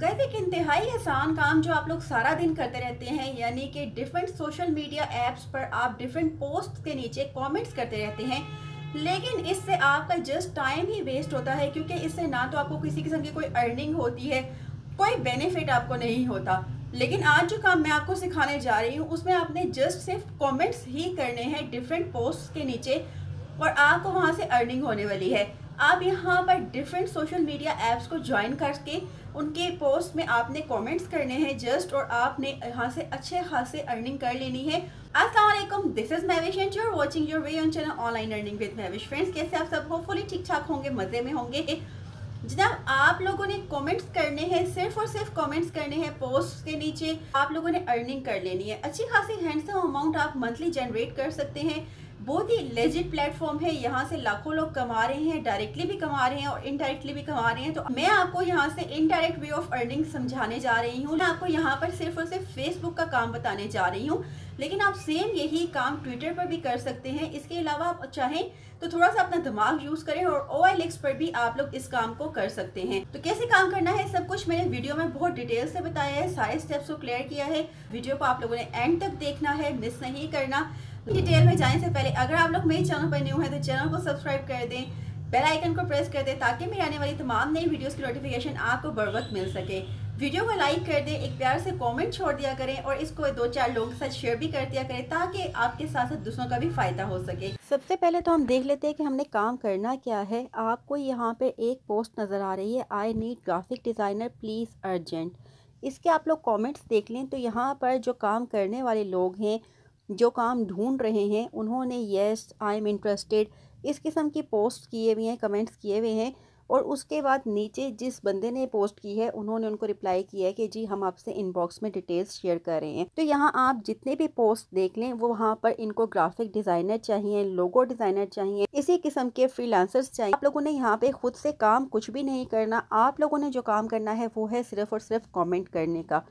gas एक इंतहाई आसान काम जो आप लोग सारा दिन करते रहते हैं यानी कि डिफरेंट सोशल मीडिया ऐप्स पर आप डिफरेंट पोस्ट के नीचे कमेंट्स करते रहते हैं लेकिन इससे आपका जस्ट टाइम ही वेस्ट होता है क्योंकि इससे ना तो आपको किसी किस्म की कोई अर्निंग होती है कोई बेनिफिट आपको नहीं होता लेकिन आज जो काम मैं आपको सिखाने जा रही हूँ उसमें आपने जस्ट सिर्फ कॉमेंट्स ही करने हैं डिफरेंट पोस्ट के नीचे और आपको वहाँ से अर्निंग होने वाली है आप यहाँ पर डिफरेंट सोशल मीडिया ऐप्स को ज्वाइन करके उनके पोस्ट में आपने कमेंट्स करने हैं जस्ट और आपने यहाँ से अच्छे खासे अर्निंग कर लेनी है असलम this is Mavish and you're watching your way on channel online earning with Mavish friends कैसे आप सब होपफुली ठीक ठाक होंगे मज़े में होंगे जनाब आप लोगों ने कमेंट्स करने हैं सिर्फ और सिर्फ कमेंट्स करने हैं पोस्ट के नीचे आप लोगों ने अर्निंग कर लेनी है अच्छी खासी हैंडसम अमाउंट आप मंथली जनरेट कर सकते हैं बहुत ही लेजिट प्लेटफॉर्म है यहाँ से लाखों लोग कमा रहे हैं डायरेक्टली भी कमा रहे हैं और इनडायरेक्टली भी कमा रहे हैं तो मैं आपको यहाँ से इनडायरेक्ट वे ऑफ अर्निंग समझाने जा रही हूँ मैं आपको यहाँ पर सिर्फ और सिर्फ फेसबुक का काम बताने जा रही हूँ लेकिन आप सेम यही काम ट्विटर पर भी कर सकते हैं इसके अलावा आप चाहें तो थोड़ा सा अपना दिमाग यूज करें और ओ पर भी आप लोग इस काम को कर सकते हैं तो कैसे काम करना है सब कुछ मैंने वीडियो में बहुत डिटेल से बताया है सारे स्टेप्स को क्लियर किया है वीडियो को आप लोगों ने एंड तक देखना है मिस नहीं करना डिटेल तो में जाने से पहले अगर आप लोग मेरे चैनल पर न्यू है तो चैनल को सब्सक्राइब कर दें बेल आइकन को प्रेस कर दें ताकि मेरी आने वाली तमाम नई वीडियोस की नोटिफिकेशन आपको बर मिल सके वीडियो को लाइक कर दें एक प्यार से कमेंट छोड़ दिया करें और इसको दो चार लोगों के साथ शेयर भी कर दिया करें ताकि आपके साथ साथ दूसरों का भी फ़ायदा हो सके सबसे पहले तो हम देख लेते हैं कि हमने काम करना क्या है आपको यहाँ पर एक पोस्ट नज़र आ रही है I need graphic designer please urgent इसके आप लोग कॉमेंट्स देख लें तो यहाँ पर जो काम करने वाले लोग हैं जो काम ढूंढ रहे हैं उन्होंने येस आई एम इंटरेस्टेड इस किस्म की पोस्ट किए हुए हैं कमेंट्स किए हुए हैं और उसके बाद नीचे जिस बंदे ने पोस्ट की है उन्होंने उनको रिप्लाई किया है कि जी हम आपसे इनबॉक्स में डिटेल्स शेयर कर रहे हैं तो यहाँ आप जितने भी पोस्ट देख लें वो वहाँ पर इनको ग्राफिक डिज़ाइनर चाहिए लोगो डिज़ाइनर चाहिए इसी किस्म के फ्रीलांसर्स चाहिए आप लोगों ने यहाँ पे खुद से काम कुछ भी नहीं करना आप लोगों ने जो काम करना है वो है सिर्फ और सिर्फ कॉमेंट करने का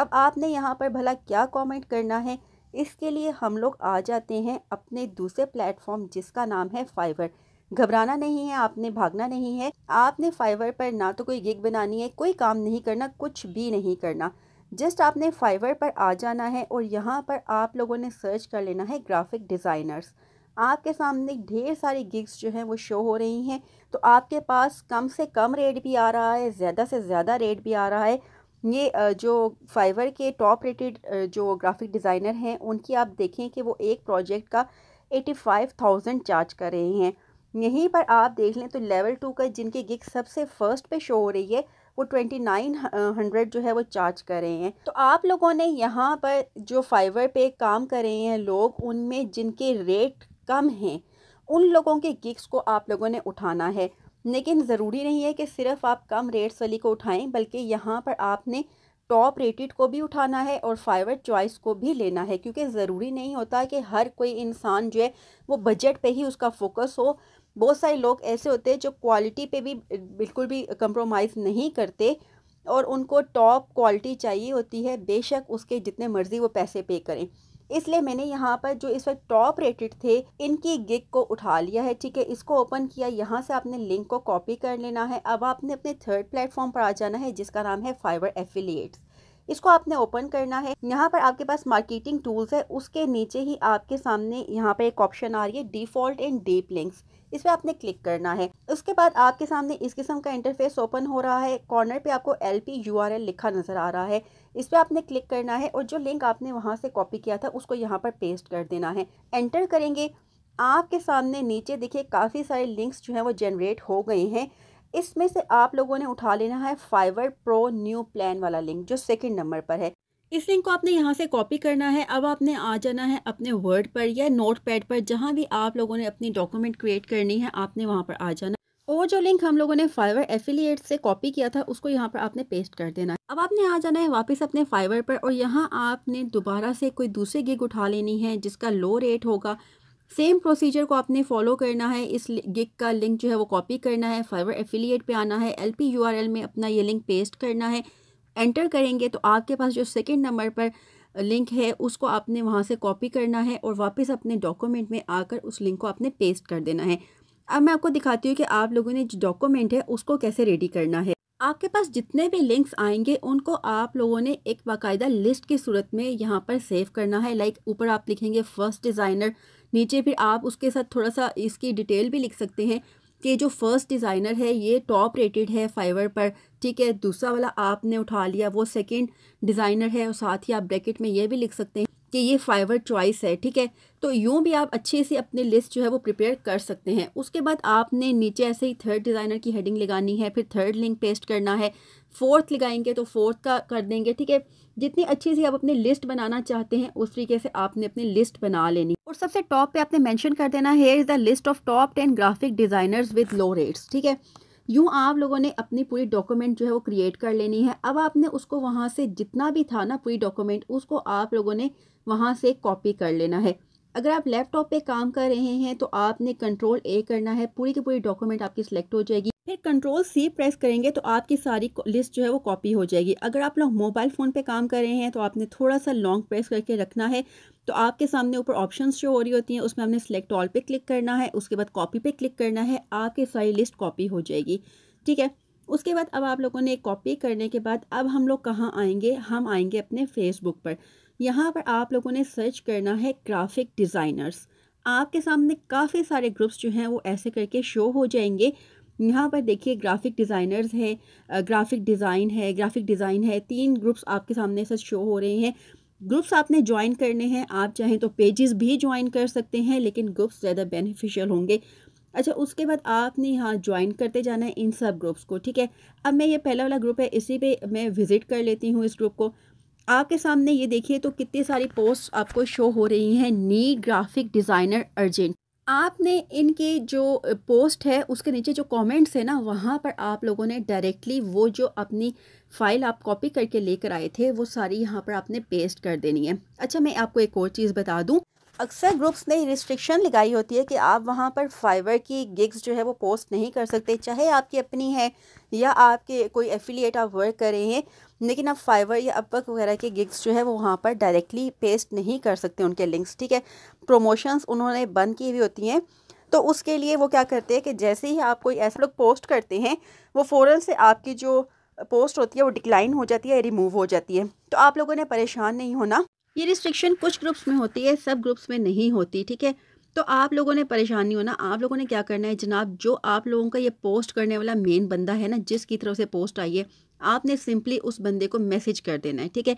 अब आपने यहाँ पर भला क्या कॉमेंट करना है इसके लिए हम लोग आ जाते हैं अपने दूसरे प्लेटफॉर्म जिसका नाम है फाइवर घबराना नहीं है आपने भागना नहीं है आपने फाइवर पर ना तो कोई गिग बनानी है कोई काम नहीं करना कुछ भी नहीं करना जस्ट आपने फाइवर पर आ जाना है और यहाँ पर आप लोगों ने सर्च कर लेना है ग्राफिक डिज़ाइनर्स आपके सामने ढेर सारी गिग्स जो हैं वो शो हो रही हैं तो आपके पास कम से कम रेट भी आ रहा है ज़्यादा से ज़्यादा रेट भी आ रहा है ये जो फाइवर के टॉप रेटेड जो ग्राफिक डिज़ाइनर हैं उनकी आप देखें कि वो एक प्रोजेक्ट का एटी फाइव थाउजेंड चार्ज कर रहे हैं यहीं पर आप देख लें तो लेवल टू का जिनकी गिग सबसे फर्स्ट पे शो हो रही है वो ट्वेंटी नाइन हंड्रेड जो है वो चार्ज कर रहे हैं तो आप लोगों ने यहाँ पर जो फाइवर पे काम कर रहे हैं लोग उनमें जिनके रेट कम हैं उन लोगों के गिग्स को आप लोगों ने उठाना है लेकिन ज़रूरी नहीं है कि सिर्फ आप कम रेट्स वाली को उठाएं बल्कि यहाँ पर आपने टॉप रेटेड को भी उठाना है और फाइवर चॉइस को भी लेना है क्योंकि ज़रूरी नहीं होता कि हर कोई इंसान जो है वो बजट पे ही उसका फोकस हो बहुत सारे लोग ऐसे होते हैं जो क्वालिटी पे भी बिल्कुल भी कंप्रोमाइज़ नहीं करते और उनको टॉप क्वालिटी चाहिए होती है बेशक उसके जितने मर्ज़ी वो पैसे पे करें इसलिए मैंने यहाँ पर जो इस वक्त टॉप रेटेड थे इनकी गिग को उठा लिया है ठीक है इसको ओपन किया यहाँ से आपने लिंक को कॉपी कर लेना है अब आपने अपने थर्ड प्लेटफॉर्म पर आ जाना है जिसका नाम है फाइवर एफिलिएट्स इसको आपने ओपन करना है यहाँ पर आपके पास मार्केटिंग टूल्स है उसके नीचे ही आपके सामने यहाँ पर एक ऑप्शन आ रही है डिफॉल्ट एंड डीप लिंक्स इस पर आपने क्लिक करना है उसके बाद आपके सामने इस किस्म का इंटरफेस ओपन हो रहा है कॉर्नर पे आपको L P U R L लिखा नज़र आ रहा है इस पर आपने क्लिक करना है और जो लिंक आपने वहाँ से कॉपी किया था उसको यहाँ पर पेस्ट कर देना है एंटर करेंगे आपके सामने नीचे देखिए काफ़ी सारे लिंक्स जो हैं वो जनरेट हो गए हैं इसमें से आप लोगों ने उठा लेना है फाइवर प्रो न्यू प्लान वाला लिंक जो सेकेंड नंबर पर है इस लिंक को आपने यहाँ से कॉपी करना है अब आपने आ जाना है अपने वर्ड पर या नोट पैड पर जहाँ भी आप लोगों ने अपनी डॉक्यूमेंट क्रिएट करनी है आपने वहाँ पर आ जाना और जो लिंक हम लोगों ने फाइवर एफिलियट से कॉपी किया था उसको यहाँ पर आपने पेस्ट कर देना है अब आपने आ जाना है वापस अपने फाइवर पर और यहाँ आपने दोबारा से कोई दूसरे गिग उठा लेनी है जिसका लो रेट होगा सेम प्रोसीजर को आपने फॉलो करना है इस गिग का लिंक जो है वो कॉपी करना है फाइवर एफिलिएट पे आना है एल पी में अपना ये लिंक पेस्ट करना है एंटर करेंगे तो आपके पास जो सेकेंड नंबर पर लिंक है उसको आपने वहाँ से कॉपी करना है और वापस अपने डॉक्यूमेंट में आकर उस लिंक को आपने पेस्ट कर देना है अब मैं आपको दिखाती हूँ कि आप लोगों ने जो डॉक्यूमेंट है उसको कैसे रेडी करना है आपके पास जितने भी लिंक्स आएंगे उनको आप लोगों ने एक बाकायदा लिस्ट की सूरत में यहाँ पर सेव करना है लाइक ऊपर आप लिखेंगे फ़र्स्ट डिज़ाइनर नीचे फिर आप उसके साथ थोड़ा सा इसकी डिटेल भी लिख सकते हैं कि जो फ़र्स्ट डिज़ाइनर है ये टॉप रेटेड है फाइवर पर ठीक है दूसरा वाला आपने उठा लिया वो सेकेंड डिज़ाइनर है और साथ ही आप ब्रैकेट में ये भी लिख सकते हैं कि ये फाइवर चॉइस है ठीक है तो यूँ भी आप अच्छे से अपने लिस्ट जो है वो प्रिपेयर कर सकते हैं उसके बाद आपने नीचे ऐसे ही थर्ड डिज़ाइनर की हेडिंग लगानी है फिर थर्ड लिंक पेस्ट करना है फोर्थ लगाएंगे तो फोर्थ का कर देंगे ठीक है जितनी अच्छी सी आप अपनी लिस्ट बनाना चाहते हैं उस तरीके से आपने अपनी लिस्ट बना लेनी और सबसे टॉप पे आपने मेंशन कर देना है is the list of top ten graphic designers with low rates ठीक है यूँ आप लोगों ने अपनी पूरी डॉक्यूमेंट जो है वो क्रिएट कर लेनी है अब आपने उसको वहाँ से जितना भी था ना पूरी डॉक्यूमेंट उसको आप लोगों ने वहाँ से कॉपी कर लेना है अगर आप लैपटॉप पे काम कर रहे हैं तो आपने कंट्रोल ए करना है पूरी की पूरी डॉक्यूमेंट आपकी सिलेक्ट हो जाएगी फिर कंट्रोल सी प्रेस करेंगे तो आपकी सारी लिस्ट जो है वो कॉपी हो जाएगी अगर आप लोग मोबाइल फ़ोन पे काम कर रहे हैं तो आपने थोड़ा सा लॉन्ग प्रेस करके रखना है तो आपके सामने ऊपर ऑप्शंस शो हो रही होती हैं उसमें हमने सेलेक्ट ऑल पे क्लिक करना है उसके बाद कॉपी पे क्लिक करना है आपकी सारी लिस्ट कॉपी हो जाएगी ठीक है उसके बाद अब आप लोगों ने कॉपी करने के बाद अब हम लोग कहाँ आएंगे हम आएंगे अपने फेसबुक पर यहाँ पर आप लोगों ने सर्च करना है ग्राफिक डिज़ाइनर्स आपके सामने काफ़ी सारे ग्रुप्स जो हैं वो ऐसे करके शो हो जाएंगे यहाँ पर देखिए ग्राफिक डिज़ाइनर्स है ग्राफिक डिज़ाइन है ग्राफिक डिज़ाइन है तीन ग्रुप्स आपके सामने से शो हो रहे हैं ग्रुप्स आपने ज्वाइन करने हैं आप चाहें तो पेजेस भी ज्वाइन कर सकते हैं लेकिन ग्रुप्स ज़्यादा बेनिफिशियल होंगे अच्छा उसके बाद आपने यहाँ ज्वाइन करते जाना है इन सब ग्रुप्स को ठीक है अब मैं ये पहला वाला ग्रुप है इसी पर मैं विज़िट कर लेती हूँ इस ग्रुप को आपके सामने ये देखिए तो कितनी सारी पोस्ट आपको शो हो रही हैं नीड ग्राफिक डिज़ाइनर अर्जेंट आपने इनके जो पोस्ट है उसके नीचे जो कमेंट्स है ना वहाँ पर आप लोगों ने डायरेक्टली वो जो अपनी फ़ाइल आप कॉपी करके लेकर आए थे वो सारी यहाँ पर आपने पेस्ट कर देनी है अच्छा मैं आपको एक और चीज़ बता दूँ अक्सर ग्रुप्स ने रिस्ट्रिक्शन लगाई होती है कि आप वहाँ पर फाइवर की गिग्स जो है वो पोस्ट नहीं कर सकते चाहे आपकी अपनी है या आपके कोई एफिलिएट आप वर्क कर रहे हैं लेकिन आप फाइवर या अपवर्क वगैरह के गिग्स जो है वो वहाँ पर डायरेक्टली पेस्ट नहीं कर सकते उनके लिंक्स ठीक है प्रोमोशंस उन्होंने बंद की हुई होती हैं तो उसके लिए वो क्या करते हैं कि जैसे ही आप कोई ऐसे लोग पोस्ट करते हैं वो फ़ौर से आपकी जो पोस्ट होती है वो डिक्लाइन हो जाती है रिमूव हो जाती है तो आप लोगों ने परेशान नहीं होना ये रिस्ट्रिक्शन कुछ ग्रुप्स में होती है सब ग्रुप्स में नहीं होती ठीक है तो आप लोगों ने परेशान नहीं होना आप लोगों ने क्या करना है जनाब जो आप लोगों का ये पोस्ट करने वाला मेन बंदा है ना जिसकी तरफ से पोस्ट आई है आपने सिंपली उस बंदे को मैसेज कर देना है ठीक है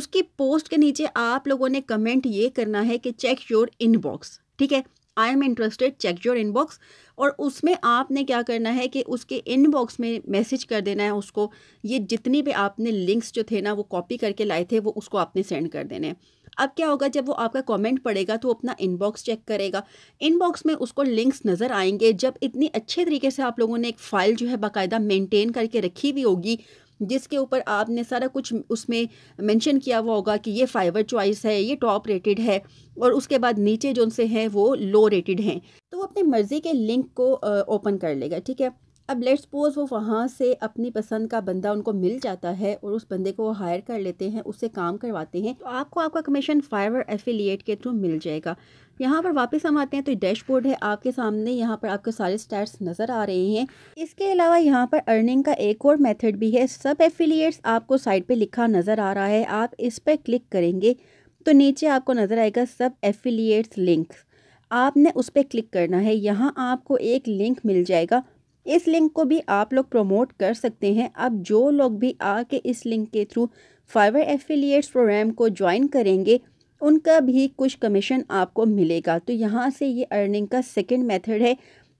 उसकी पोस्ट के नीचे आप लोगों ने कमेंट ये करना है कि चेक योर इनबॉक्स ठीक है I am interested check your inbox और उसमें आपने क्या करना है कि उसके इनबॉक्स में मैसेज कर देना है उसको ये जितनी भी आपने लिंक्स जो थे ना वो कॉपी करके लाए थे वो उसको आपने सेंड कर देने हैं अब क्या होगा जब वो आपका कमेंट पड़ेगा तो अपना इनबॉक्स चेक करेगा इनबॉक्स में उसको लिंक्स नज़र आएंगे जब इतनी अच्छे तरीके से आप लोगों ने एक फ़ाइल जो है बाकायदा मेंटेन करके रखी हुई होगी जिसके ऊपर आपने सारा कुछ उसमें मेंशन किया हुआ होगा कि ये फाइबर चॉइस है ये टॉप रेटेड है और उसके बाद नीचे जो उनसे हैं वो लो रेटेड हैं तो वो अपनी मर्ज़ी के लिंक को ओपन कर लेगा ठीक है अब लेट्स सपोज वो वहाँ से अपनी पसंद का बंदा उनको मिल जाता है और उस बंदे को वो हायर कर लेते हैं उससे काम करवाते हैं तो आपको आपका कमीशन फाइवर एफिलिएट के थ्रू मिल जाएगा यहाँ पर वापस हम आते हैं तो डैशबोर्ड है आपके सामने यहाँ पर आपको सारे स्टैट्स नज़र आ रहे हैं इसके अलावा यहाँ पर अर्निंग का एक और मेथड भी है सब एफिलियट्स आपको साइड पे लिखा नज़र आ रहा है आप इस पर क्लिक करेंगे तो नीचे आपको नज़र आएगा सब एफिलियट्स लिंक आपने उस पर क्लिक करना है यहाँ आपको एक लिंक मिल जाएगा इस लिंक को भी आप लोग प्रमोट कर सकते हैं अब जो लोग भी आके इस लिंक के थ्रू फाइवर एफिलियट्स प्रोग्राम को ज्वाइन करेंगे उनका भी कुछ कमीशन आपको मिलेगा तो यहाँ से ये अर्निंग का सेकेंड मेथड है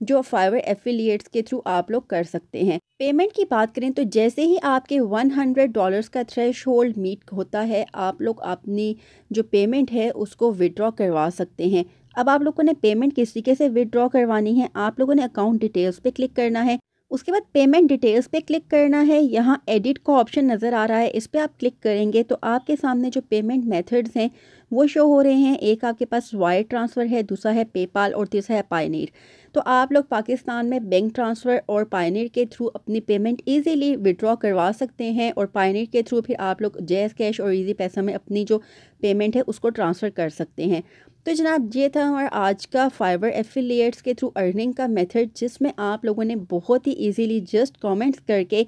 जो फाइवर एफिलिएट्स के थ्रू आप लोग कर सकते हैं पेमेंट की बात करें तो जैसे ही आपके 100 डॉलर्स का थ्रेश होल्ड मीट होता है आप लोग अपनी जो पेमेंट है उसको विड्रॉ करवा सकते हैं अब आप लोगों ने पेमेंट किस तरीके से विड्रॉ करवानी है आप लोगों ने अकाउंट डिटेल्स पे क्लिक करना है उसके बाद पेमेंट डिटेल्स पे क्लिक करना है यहाँ एडिट का ऑप्शन नज़र आ रहा है इस पर आप क्लिक करेंगे तो आपके सामने जो पेमेंट मेथड्स हैं वो शो हो रहे हैं एक आपके पास वायर ट्रांसफ़र है दूसरा है पेपाल और तीसरा है पायनीर तो आप लोग पाकिस्तान में बैंक ट्रांसफ़र और पायनीर के थ्रू अपनी पेमेंट ईजीली विड्रॉ करवा सकते हैं और पायनीर के थ्रू फिर आप लोग जैस कैश और ईजी पैसा में अपनी जो पेमेंट है उसको ट्रांसफ़र कर सकते हैं तो जनाब ये था हमारा आज का फाइबर एफिलियट्स के थ्रू अर्निंग का मेथड जिसमें आप लोगों ने बहुत ही इजीली जस्ट कमेंट्स करके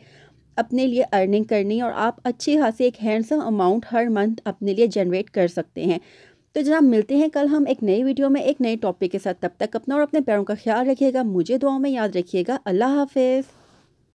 अपने लिए अर्निंग करनी और आप अच्छे खासे एक हैंडसम अमाउंट हर मंथ अपने लिए जनरेट कर सकते हैं तो जनाब मिलते हैं कल हम एक नई वीडियो में एक नए टॉपिक के साथ तब तक अपना और अपने पैरों का ख्याल रखिएगा मुझे दुआओं में याद रखिएगा अल्लाह हाफिज़